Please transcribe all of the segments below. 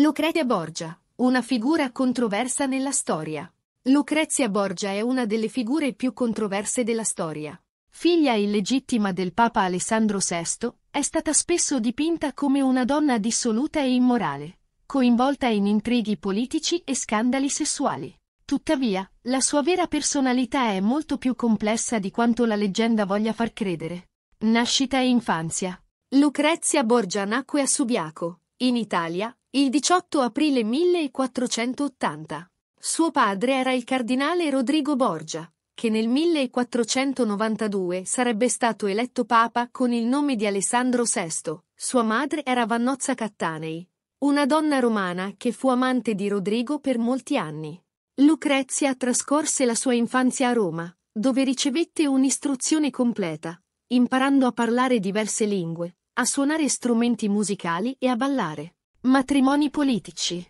Lucrezia Borgia, una figura controversa nella storia. Lucrezia Borgia è una delle figure più controverse della storia. Figlia illegittima del Papa Alessandro VI, è stata spesso dipinta come una donna dissoluta e immorale, coinvolta in intrighi politici e scandali sessuali. Tuttavia, la sua vera personalità è molto più complessa di quanto la leggenda voglia far credere. Nascita e infanzia. Lucrezia Borgia nacque a Subiaco, in Italia, il 18 aprile 1480. Suo padre era il cardinale Rodrigo Borgia, che nel 1492 sarebbe stato eletto papa con il nome di Alessandro VI. Sua madre era Vannozza Cattanei, una donna romana che fu amante di Rodrigo per molti anni. Lucrezia trascorse la sua infanzia a Roma, dove ricevette un'istruzione completa, imparando a parlare diverse lingue, a suonare strumenti musicali e a ballare. Matrimoni politici.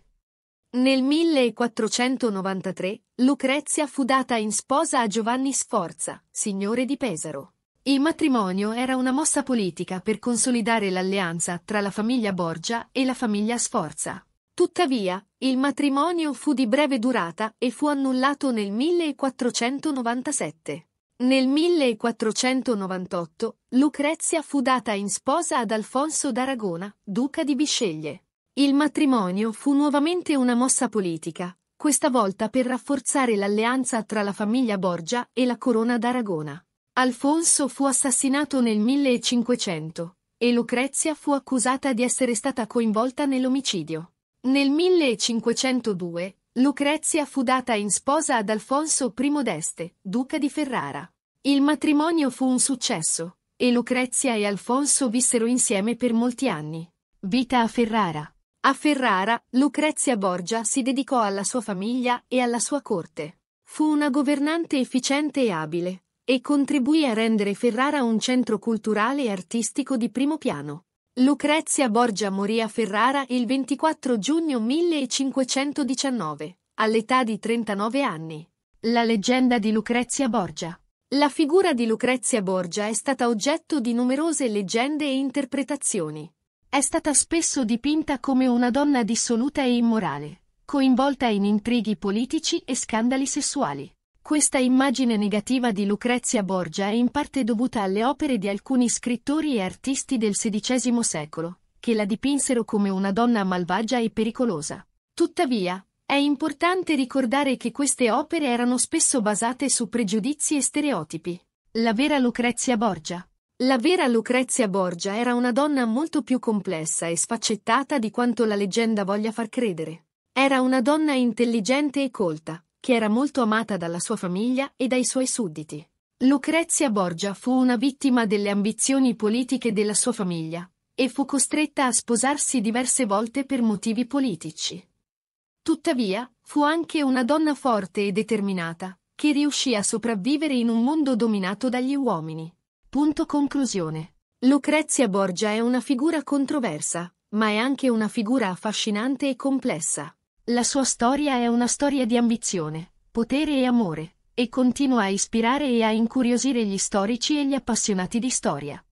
Nel 1493 Lucrezia fu data in sposa a Giovanni Sforza, signore di Pesaro. Il matrimonio era una mossa politica per consolidare l'alleanza tra la famiglia Borgia e la famiglia Sforza. Tuttavia, il matrimonio fu di breve durata e fu annullato nel 1497. Nel 1498 Lucrezia fu data in sposa ad Alfonso d'Aragona, duca di Bisceglie. Il matrimonio fu nuovamente una mossa politica, questa volta per rafforzare l'alleanza tra la famiglia Borgia e la corona d'Aragona. Alfonso fu assassinato nel 1500 e Lucrezia fu accusata di essere stata coinvolta nell'omicidio. Nel 1502 Lucrezia fu data in sposa ad Alfonso I d'Este, duca di Ferrara. Il matrimonio fu un successo e Lucrezia e Alfonso vissero insieme per molti anni. Vita a Ferrara a Ferrara, Lucrezia Borgia si dedicò alla sua famiglia e alla sua corte. Fu una governante efficiente e abile, e contribuì a rendere Ferrara un centro culturale e artistico di primo piano. Lucrezia Borgia morì a Ferrara il 24 giugno 1519, all'età di 39 anni. La leggenda di Lucrezia Borgia La figura di Lucrezia Borgia è stata oggetto di numerose leggende e interpretazioni. È stata spesso dipinta come una donna dissoluta e immorale, coinvolta in intrighi politici e scandali sessuali. Questa immagine negativa di Lucrezia Borgia è in parte dovuta alle opere di alcuni scrittori e artisti del XVI secolo, che la dipinsero come una donna malvagia e pericolosa. Tuttavia, è importante ricordare che queste opere erano spesso basate su pregiudizi e stereotipi. La vera Lucrezia Borgia, la vera Lucrezia Borgia era una donna molto più complessa e sfaccettata di quanto la leggenda voglia far credere. Era una donna intelligente e colta, che era molto amata dalla sua famiglia e dai suoi sudditi. Lucrezia Borgia fu una vittima delle ambizioni politiche della sua famiglia e fu costretta a sposarsi diverse volte per motivi politici. Tuttavia, fu anche una donna forte e determinata, che riuscì a sopravvivere in un mondo dominato dagli uomini. Punto conclusione. Lucrezia Borgia è una figura controversa, ma è anche una figura affascinante e complessa. La sua storia è una storia di ambizione, potere e amore, e continua a ispirare e a incuriosire gli storici e gli appassionati di storia.